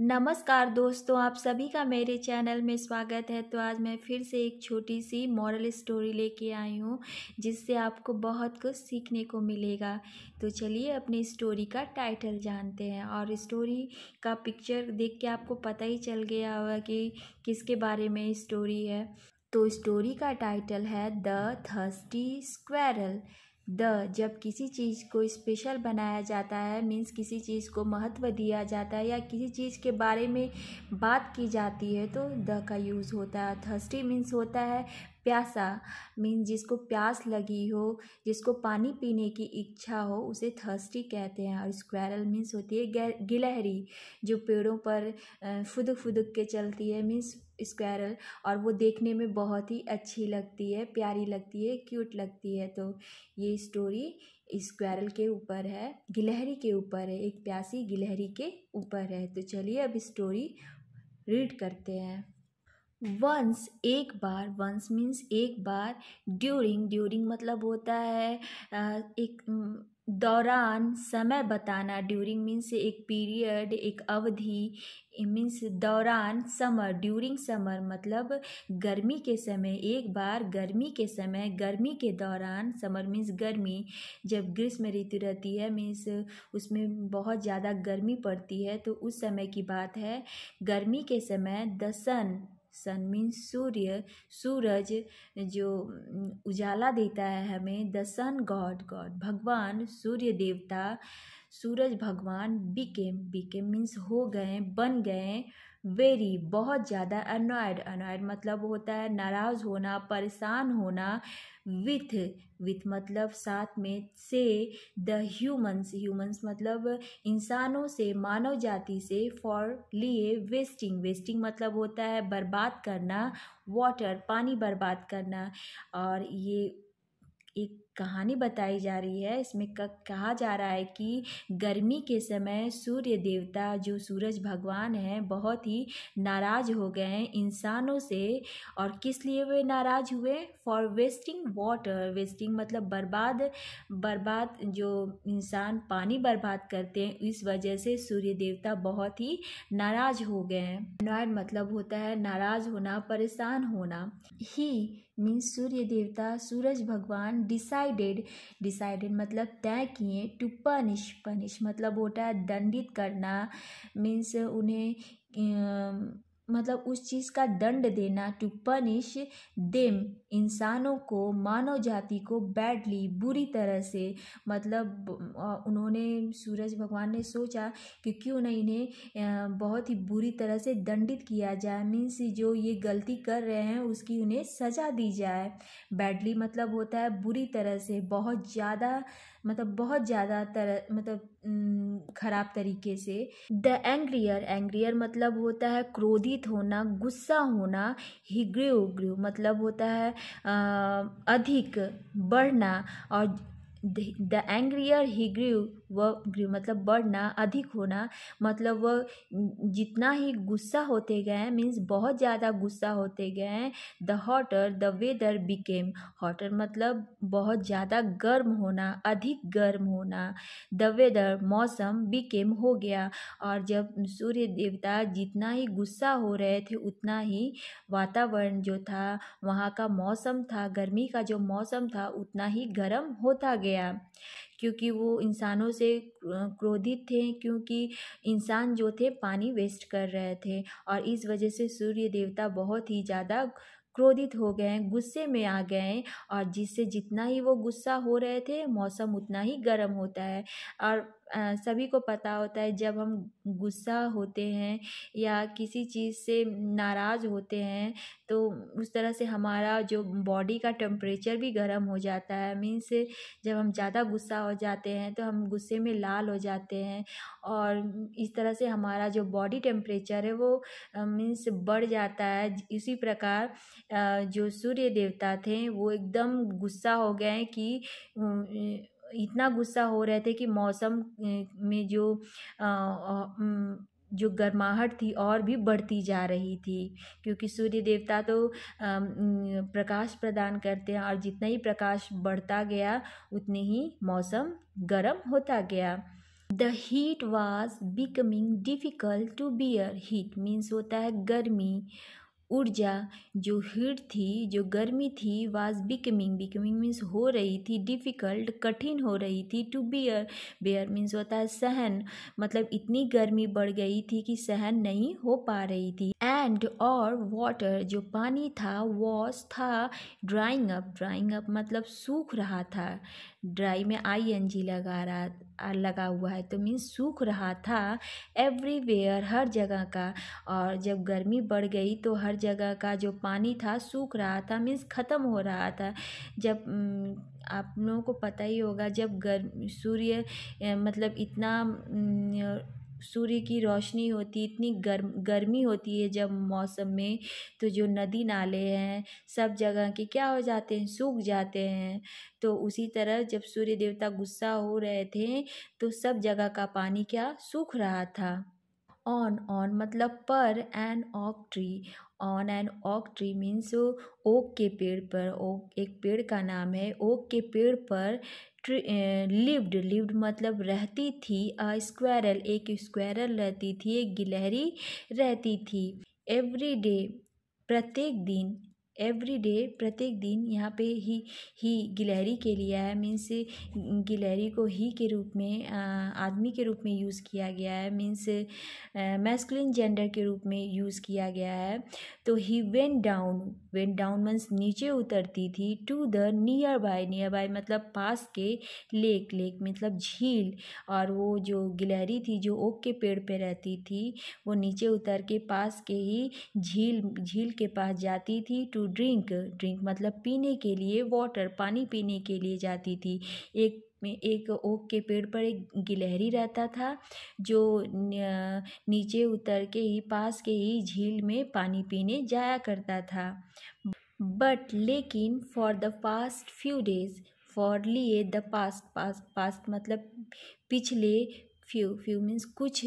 नमस्कार दोस्तों आप सभी का मेरे चैनल में स्वागत है तो आज मैं फिर से एक छोटी सी मॉरल स्टोरी लेके आई हूँ जिससे आपको बहुत कुछ सीखने को मिलेगा तो चलिए अपनी स्टोरी का टाइटल जानते हैं और स्टोरी का पिक्चर देख के आपको पता ही चल गया होगा कि किसके बारे में स्टोरी है तो स्टोरी का टाइटल है द थर्स्टी स्क्वेरल द जब किसी चीज़ को स्पेशल बनाया जाता है मीन्स किसी चीज़ को महत्व दिया जाता है या किसी चीज़ के बारे में बात की जाती है तो द का यूज़ होता है थर्स्टी मीन्स होता है प्यासा मीन जिसको प्यास लगी हो जिसको पानी पीने की इच्छा हो उसे थर्स्टी कहते हैं और स्क्वायरल मीन्स होती है गिलहरी जो पेड़ों पर फुद फुद के चलती है मीन्स स्क्वायरल और वो देखने में बहुत ही अच्छी लगती है प्यारी लगती है क्यूट लगती है तो ये स्टोरी स्क्वायरल के ऊपर है गिलहरी के ऊपर है एक प्यासी गिलहरी के ऊपर है तो चलिए अब स्टोरी रीड करते हैं वंस एक बार वंस मीन्स एक बार ड्यूरिंग ड्यूरिंग मतलब होता है एक दौरान समय बताना ड्यूरिंग मीन्स एक पीरियड एक अवधि मीन्स दौरान समर ड्यूरिंग समर मतलब गर्मी के समय एक बार गर्मी के समय गर्मी के दौरान समर मीन्स गर्मी जब ग्रीष्म ऋतु रहती है मीन्स उसमें बहुत ज़्यादा गर्मी पड़ती है तो उस समय की बात है गर्मी के समय द सन सन मीन्स सूर्य सूरज जो उजाला देता है हमें द सन गॉड गॉड भगवान सूर्य देवता सूरज भगवान बिकेम बिकेम मीन्स हो गए बन गए वेरी बहुत ज़्यादा अनॉयड अनॉयड मतलब होता है नाराज़ होना परेशान होना विथ विथ मतलब साथ में से द ह्यूमंस ह्यूमंस मतलब इंसानों से मानव जाति से फॉर लिए वेस्टिंग वेस्टिंग मतलब होता है बर्बाद करना वाटर पानी बर्बाद करना और ये एक कहानी बताई जा रही है इसमें कहा जा रहा है कि गर्मी के समय सूर्य देवता जो सूरज भगवान हैं बहुत ही नाराज़ हो गए हैं इंसानों से और किस लिए वे नाराज़ हुए फॉर वेस्टिंग वाटर वेस्टिंग मतलब बर्बाद बर्बाद जो इंसान पानी बर्बाद करते हैं इस वजह से सूर्य देवता बहुत ही नाराज़ हो गए हैं नॉयड मतलब होता है नाराज़ होना परेशान होना ही मीन्स सूर्य देवता सूरज भगवान डिसाइड डिसाइडेड डिसाइडेड मतलब तय किए टू पनिश पनिश मतलब होता है दंडित करना मीन्स उन्हें मतलब उस चीज़ का दंड देना टू पनिश देम इंसानों को मानव जाति को बैडली बुरी तरह से मतलब उन्होंने सूरज भगवान ने सोचा कि क्यों ना इन्हें बहुत ही बुरी तरह से दंडित किया जाए मीन्स जो ये गलती कर रहे हैं उसकी उन्हें सज़ा दी जाए बैडली मतलब होता है बुरी तरह से बहुत ज़्यादा मतलब बहुत ज़्यादा तरह मतलब खराब तरीके से द एंग्रियर एंग्रियर मतलब होता है क्रोधित होना गुस्सा होना हिग्री उग्री मतलब होता है अधिक बढ़ना और द एंग्रियर हिग्री वह मतलब बढ़ना अधिक होना मतलब वह जितना ही गुस्सा होते गए मीन्स बहुत ज़्यादा गुस्सा होते गए the hotter the weather became hotter मतलब बहुत ज़्यादा गर्म होना अधिक गर्म होना द वेदर मौसम बिकेम हो गया और जब सूर्य देवता जितना ही गुस्सा हो रहे थे उतना ही वातावरण जो था वहाँ का मौसम था गर्मी का जो मौसम था उतना ही गर्म होता गया क्योंकि वो इंसानों से क्रोधित थे क्योंकि इंसान जो थे पानी वेस्ट कर रहे थे और इस वजह से सूर्य देवता बहुत ही ज़्यादा क्रोधित हो गए हैं गुस्से में आ गए हैं और जिससे जितना ही वो गुस्सा हो रहे थे मौसम उतना ही गर्म होता है और सभी को पता होता है जब हम गुस्सा होते हैं या किसी चीज़ से नाराज़ होते हैं तो उस तरह से हमारा जो बॉडी का टेम्परेचर भी गर्म हो जाता है मीन्स जब हम ज़्यादा गुस्सा हो जाते हैं तो हम गुस्से में लाल हो जाते हैं और इस तरह से हमारा जो बॉडी टेम्परेचर है वो मीन्स बढ़ जाता है इसी प्रकार जो सूर्य देवता थे वो एकदम गुस्सा हो गए कि इतना गुस्सा हो रहे थे कि मौसम में जो जो गर्माहट थी और भी बढ़ती जा रही थी क्योंकि सूर्य देवता तो प्रकाश प्रदान करते हैं और जितना ही प्रकाश बढ़ता गया उतने ही मौसम गर्म होता गया the heat was becoming difficult to bear heat means होता है गर्मी ऊर्जा जो हीट थी जो गर्मी थी वाज बिकमिंग बिकमिंग मीन्स हो रही थी डिफ़िकल्ट कठिन हो रही थी टू बियर बेयर मीन्स होता है सहन मतलब इतनी गर्मी बढ़ गई थी कि सहन नहीं हो पा रही थी एंड और वाटर जो पानी था वॉश था ड्राइंग अप ड्राइंग अप मतलब सूख रहा था ड्राई में आई एन जी लगा रहा लगा हुआ है तो मीन्स सूख रहा था एवरीवेयर हर जगह का और जब गर्मी बढ़ गई तो हर जगह का जो पानी था सूख रहा था मीन्स ख़त्म हो रहा था जब आप लोगों को पता ही होगा जब गर्म सूर्य मतलब इतना सूर्य की रोशनी होती इतनी गर्म गर्मी होती है जब मौसम में तो जो नदी नाले हैं सब जगह के क्या हो जाते हैं सूख जाते हैं तो उसी तरह जब सूर्य देवता गुस्सा हो रहे थे तो सब जगह का पानी क्या सूख रहा था ऑन ऑन मतलब पर an oak tree on an oak tree means oak के पेड़ पर ओक एक पेड़ का नाम है ओक के पेड़ पर लिव्ड लिव्ड मतलब रहती थी अ स्क्वायरल एक स्क्वायरल रहती थी एक गिलहरी रहती थी एवरी डे प्रत्येक दिन एवरी डे प्रत्येक दिन यहाँ पे ही ही गिलहरी के लिए है मीन्स गिलहरी को ही के रूप में आदमी के रूप में यूज़ किया गया है मीन्स मैस्कुलिन जेंडर के रूप में यूज़ किया गया है तो he went down went down means नीचे उतरती थी to the nearby nearby मतलब पास के लेक लेक मतलब झील और वो जो गिलहरी थी जो ओक के पेड़ पे रहती थी वो नीचे उतर के पास के ही झील झील के पास जाती थी टू टू ड्रिंक ड्रिंक मतलब पीने के लिए वाटर पानी पीने के लिए जाती थी एक में एक ओक के पेड़ पर एक गिलहरी रहता था जो नीचे उतर के ही पास के ही झील में पानी पीने जाया करता था बट लेकिन for the past few days for लिए द पास्ट पास्ट पास्ट मतलब पिछले फ्यू फ्यू मीन्स कुछ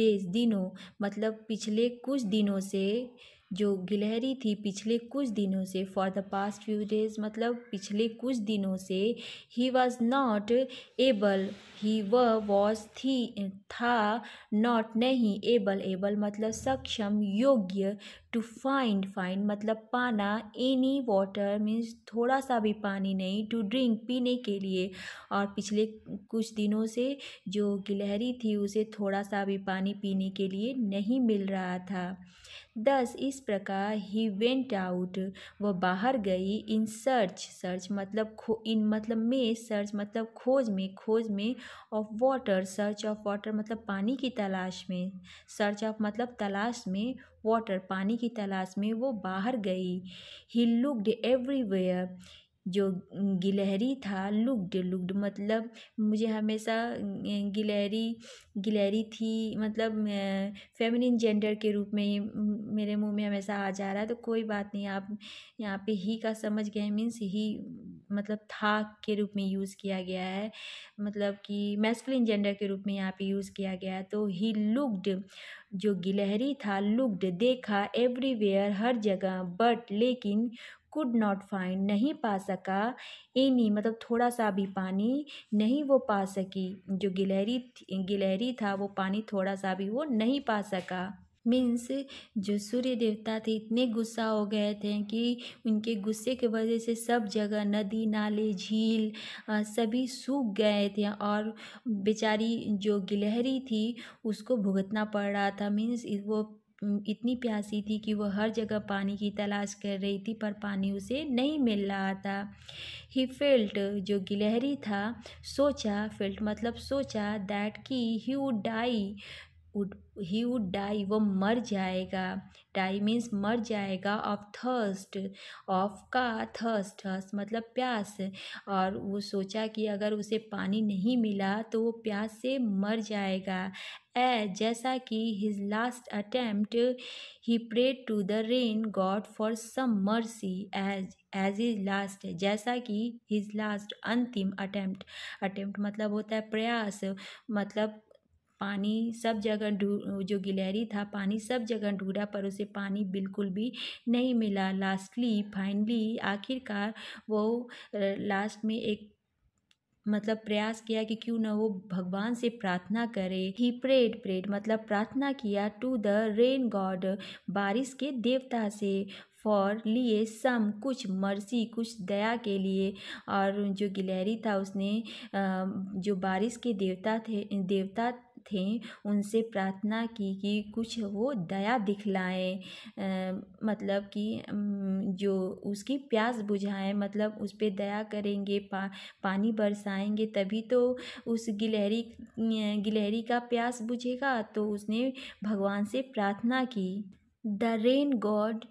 डेज दिनों मतलब पिछले कुछ दिनों से जो गिलहरी थी पिछले कुछ दिनों से for the past few days मतलब पिछले कुछ दिनों से he was not able he वह वॉज थी था नॉट नहीं एबल एबल मतलब सक्षम योग्य टू फाइंड फाइंड मतलब पाना एनी वाटर मीन्स थोड़ा सा भी पानी नहीं टू ड्रिंक पीने के लिए और पिछले कुछ दिनों से जो गिलहरी थी उसे थोड़ा सा भी पानी पीने के लिए नहीं मिल रहा था दस इस प्रकार ही वेंट आउट वह बाहर गई इन सर्च सर्च मतलब खो इन मतलब में सर्च मतलब खोज में खोज में of water search of water मतलब पानी की तलाश में सर्च ऑफ मतलब तलाश में वाटर पानी की तलाश में वो बाहर गई ही लुकड एवरीवेयर जो गिलहरी था लुक्ड लुक्ड मतलब मुझे हमेशा गिलहरी गिलहरी थी मतलब फेमिनिन जेंडर के रूप में ही मेरे मुंह में हमेशा आ जा रहा है तो कोई बात नहीं आप यहाँ पे ही का समझ गए मीन्स ही मतलब था के रूप में यूज़ किया गया है मतलब कि मैस्कुलिन जेंडर के रूप में यहाँ पे यूज़ किया गया है तो ही लुक्ड जो गिलहरी था लुक्ड देखा एवरीवेयर हर जगह बट लेकिन कुड नॉट फाइंड नहीं पा सका एनी मतलब थोड़ा सा भी पानी नहीं वो पा सकी जो गिलहरी गिलहरी था वो पानी थोड़ा सा भी वो नहीं पा सका मीन्स जो सूर्य देवता थे इतने गुस्सा हो गए थे कि उनके गुस्से के वजह से सब जगह नदी नाले झील सभी सूख गए थे और बेचारी जो गिलहरी थी उसको भुगतना पड़ रहा था मीन्स वो इतनी प्यासी थी कि वह हर जगह पानी की तलाश कर रही थी पर पानी उसे नहीं मिल रहा था ही फेल्ट जो गिलहरी था सोचा फेल्ट मतलब सोचा दैट कि he would die would he would die वो मर जाएगा डाई मीन्स मर जाएगा ऑफ थर्स्ट ऑफ का थर्स्ट थर्स्ट मतलब प्यास और वो सोचा कि अगर उसे पानी नहीं मिला तो वो प्यास से मर जाएगा ए जैसा कि his last attempt he pray to the rain god for some mercy as as his last जैसा कि हिज लास्ट अंतिम अटैम्प्ट अटेम्प्ट मतलब होता है प्रयास मतलब पानी सब जगह जो गिलहरी था पानी सब जगह ढूंढा पर उसे पानी बिल्कुल भी नहीं मिला लास्टली फाइनली आखिरकार वो लास्ट में एक मतलब प्रयास किया कि क्यों ना वो भगवान से प्रार्थना करे ही प्रेड प्रेड मतलब प्रार्थना किया टू द रेन गॉड बारिश के देवता से फॉर लिए सम कुछ मर्सी कुछ दया के लिए और जो गिलहरी था उसने जो बारिश के देवता थे देवता थे उनसे प्रार्थना की कि कुछ वो दया दिखलाएँ मतलब कि जो उसकी प्यास बुझाएँ मतलब उस पर दया करेंगे पा पानी बरसाएंगे तभी तो उस गिलहरी गिलहरी का प्यास बुझेगा तो उसने भगवान से प्रार्थना की द रेन गॉड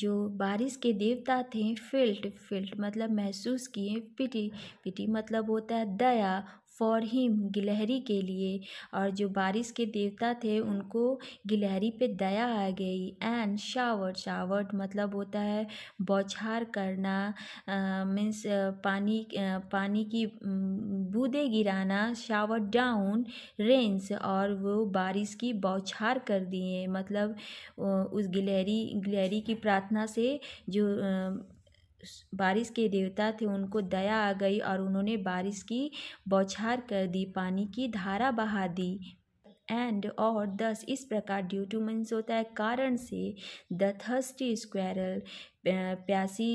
जो बारिश के देवता थे फिल्ट फिल्ट मतलब महसूस किए पिटी पिटी मतलब होता है दया फॉर हिम गिलहरी के लिए और जो बारिश के देवता थे उनको गिलहरी पे दया आ गई एंड शावर्ड शावर्ड मतलब होता है बौछार करना मीन्स पानी पानी की बूंदे गिराना शावर डाउन रेंस और वो बारिश की बौछार कर दिए मतलब उस गिलहरी गिलहरी की प्रार्थना से जो बारिश के देवता थे उनको दया आ गई और उन्होंने बारिश की बौछार कर दी पानी की धारा बहा दी एंड और दस इस प्रकार ड्यू टू मीन्स होता है कारण से द थर्स्टी स्क्वायरल प्यासी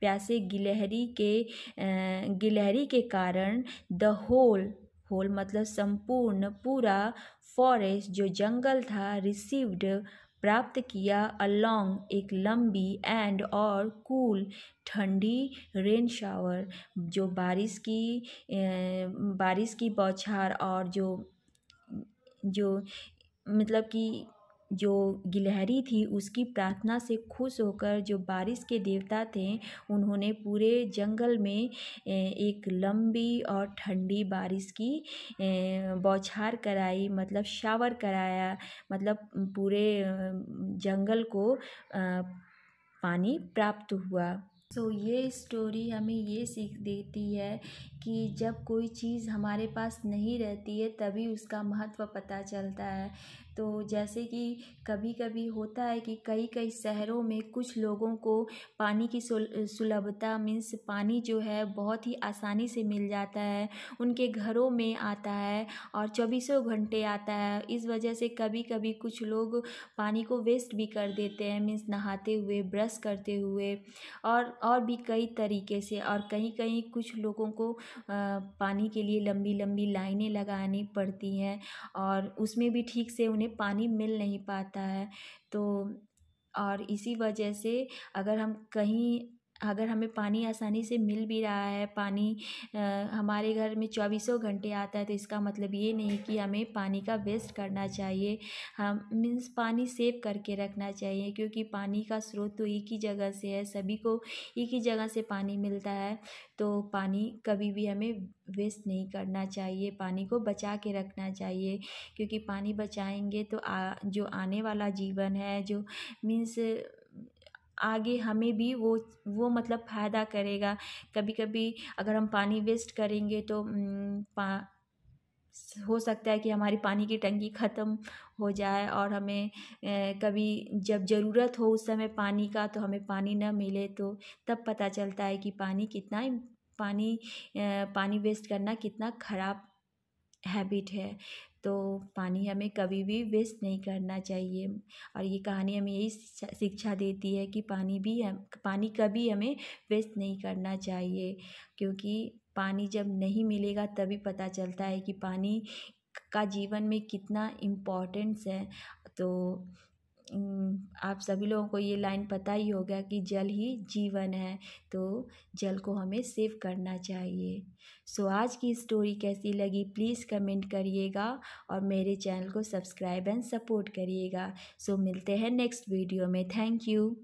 प्यासे गिलहरी के गिलहरी के कारण द होल होल मतलब संपूर्ण पूरा फॉरेस्ट जो जंगल था रिसीव्ड प्राप्त किया अलोंग एक लंबी एंड और कूल ठंडी रेन शावर जो बारिश की बारिश की बौछार और जो जो मतलब कि जो गिलहरी थी उसकी प्रार्थना से खुश होकर जो बारिश के देवता थे उन्होंने पूरे जंगल में एक लंबी और ठंडी बारिश की बौछार कराई मतलब शावर कराया मतलब पूरे जंगल को पानी प्राप्त हुआ सो तो so, ये स्टोरी हमें ये सीख देती है कि जब कोई चीज़ हमारे पास नहीं रहती है तभी उसका महत्व पता चलता है तो जैसे कि कभी कभी होता है कि कई कई शहरों में कुछ लोगों को पानी की सुलभता मीन्स पानी जो है बहुत ही आसानी से मिल जाता है उनके घरों में आता है और चौबीसों घंटे आता है इस वजह से कभी कभी कुछ लोग पानी को वेस्ट भी कर देते हैं मीन्स नहाते हुए ब्रश करते हुए और और भी कई तरीके से और कहीं कहीं कुछ लोगों को पानी के लिए लंबी लंबी लाइनें लगानी पड़ती हैं और उसमें भी ठीक से उन्हें उन्हें पानी मिल नहीं पाता है तो और इसी वजह से अगर हम कहीं अगर हमें पानी आसानी से मिल भी रहा है पानी हमारे घर में चौबीसों घंटे आता है तो इसका मतलब ये नहीं कि हमें पानी का वेस्ट करना चाहिए हम मीन्स पानी सेव करके रखना चाहिए क्योंकि पानी का स्रोत तो एक ही जगह से है सभी को एक ही जगह से पानी मिलता है तो पानी कभी भी हमें वेस्ट नहीं करना चाहिए पानी को बचा के रखना चाहिए क्योंकि पानी बचाएंगे तो आ, जो आने वाला जीवन है जो मीन्स आगे हमें भी वो वो मतलब फ़ायदा करेगा कभी कभी अगर हम पानी वेस्ट करेंगे तो पा हो सकता है कि हमारी पानी की टंकी ख़त्म हो जाए और हमें कभी जब ज़रूरत हो उस समय पानी का तो हमें पानी ना मिले तो तब पता चलता है कि पानी कितना पानी पानी वेस्ट करना कितना ख़राब हैबिट है तो पानी हमें कभी भी वेस्ट नहीं करना चाहिए और ये कहानी हमें यही शिक्षा देती है कि पानी भी हम पानी कभी हमें वेस्ट नहीं करना चाहिए क्योंकि पानी जब नहीं मिलेगा तभी पता चलता है कि पानी का जीवन में कितना इम्पोर्टेंस है तो आप सभी लोगों को ये लाइन पता ही होगा कि जल ही जीवन है तो जल को हमें सेव करना चाहिए सो so, आज की स्टोरी कैसी लगी प्लीज़ कमेंट करिएगा और मेरे चैनल को सब्सक्राइब एंड सपोर्ट करिएगा सो so, मिलते हैं नेक्स्ट वीडियो में थैंक यू